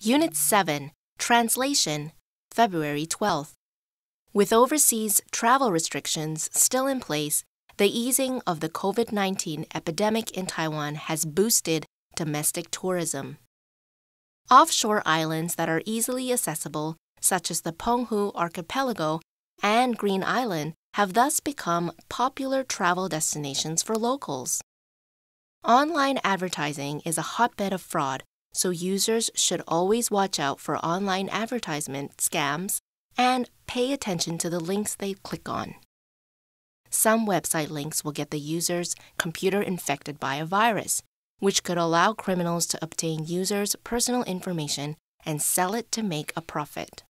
Unit 7 Translation, February 12th. With overseas travel restrictions still in place, the easing of the COVID 19 epidemic in Taiwan has boosted domestic tourism. Offshore islands that are easily accessible, such as the Penghu Archipelago and Green Island, have thus become popular travel destinations for locals. Online advertising is a hotbed of fraud so users should always watch out for online advertisement scams and pay attention to the links they click on. Some website links will get the user's computer infected by a virus, which could allow criminals to obtain users' personal information and sell it to make a profit.